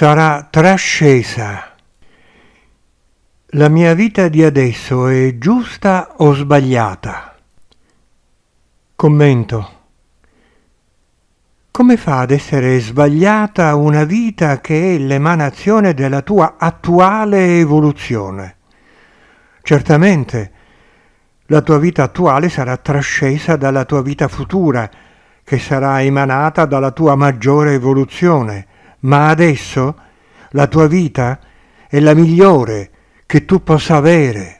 sarà trascesa. La mia vita di adesso è giusta o sbagliata? Commento. Come fa ad essere sbagliata una vita che è l'emanazione della tua attuale evoluzione? Certamente, la tua vita attuale sarà trascesa dalla tua vita futura, che sarà emanata dalla tua maggiore evoluzione ma adesso la tua vita è la migliore che tu possa avere.